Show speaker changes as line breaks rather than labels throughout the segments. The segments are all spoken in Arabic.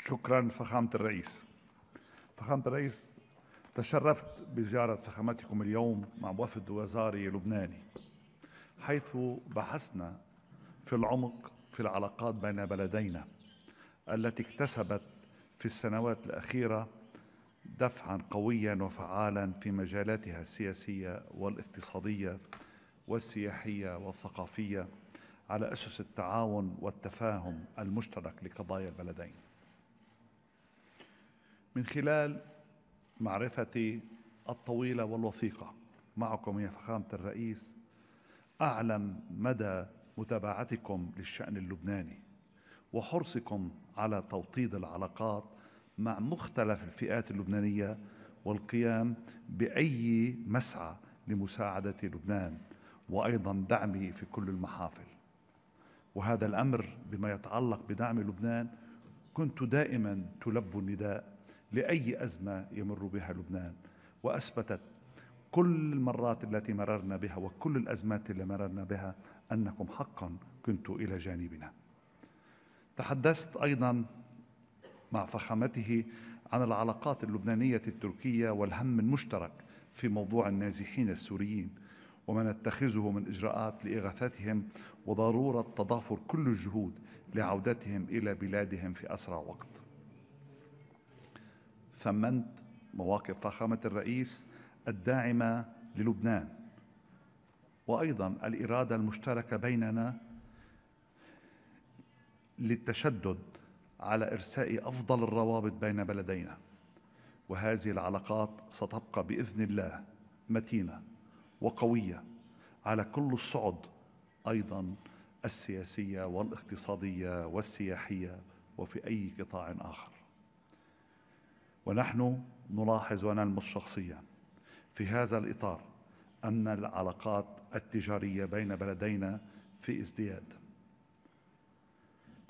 شكرا فخامة الرئيس فخامة الرئيس تشرفت بزيارة فخامتكم اليوم مع وفد وزاري لبناني حيث بحثنا في العمق في العلاقات بين بلدينا التي اكتسبت في السنوات الأخيرة دفعا قويا وفعالا في مجالاتها السياسية والاقتصادية والسياحية والثقافية على أسس التعاون والتفاهم المشترك لقضايا البلدين من خلال معرفتي الطويلة والوثيقة معكم يا فخامة الرئيس أعلم مدى متابعتكم للشأن اللبناني وحرصكم على توطيد العلاقات مع مختلف الفئات اللبنانية والقيام بأي مسعى لمساعدة لبنان وأيضا دعمه في كل المحافل وهذا الأمر بما يتعلق بدعم لبنان كنت دائما تلب النداء لاي ازمه يمر بها لبنان واثبتت كل المرات التي مررنا بها وكل الازمات اللي مررنا بها انكم حقا كنتم الى جانبنا. تحدثت ايضا مع فخامته عن العلاقات اللبنانيه التركيه والهم المشترك في موضوع النازحين السوريين وما نتخذه من اجراءات لاغاثتهم وضروره تضافر كل الجهود لعودتهم الى بلادهم في اسرع وقت. ثمنت مواقف فخامة الرئيس الداعمة للبنان وأيضا الإرادة المشتركة بيننا للتشدد على إرساء أفضل الروابط بين بلدينا وهذه العلاقات ستبقى بإذن الله متينة وقوية على كل الصعد أيضا السياسية والاقتصادية والسياحية وفي أي قطاع آخر ونحن نلاحظ ونلمس شخصيا في هذا الإطار أن العلاقات التجارية بين بلدينا في ازدياد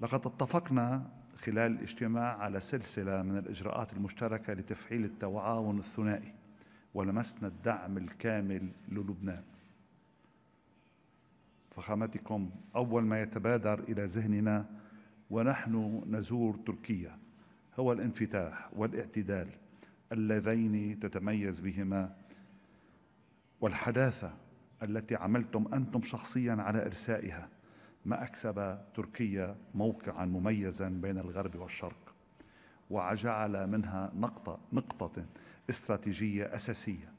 لقد اتفقنا خلال الاجتماع على سلسلة من الإجراءات المشتركة لتفعيل التعاون الثنائي ولمسنا الدعم الكامل للبنان فخامتكم أول ما يتبادر إلى ذهننا ونحن نزور تركيا هو الانفتاح والاعتدال اللذين تتميز بهما والحداثه التي عملتم انتم شخصيا على ارسائها ما اكسب تركيا موقعا مميزا بين الغرب والشرق وجعل منها نقطه نقطه استراتيجيه اساسيه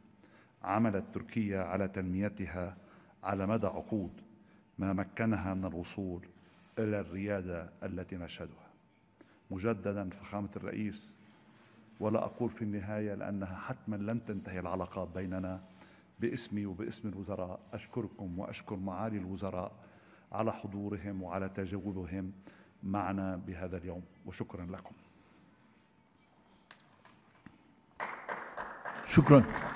عملت تركيا على تنميتها على مدى عقود ما مكنها من الوصول الى الرياده التي نشهدها مجددا فخامه الرئيس ولا اقول في النهايه لانها حتما لن تنتهي العلاقات بيننا باسمي وباسم الوزراء اشكركم واشكر معالي الوزراء على حضورهم وعلى تجاوبهم معنا بهذا اليوم وشكرا لكم شكرا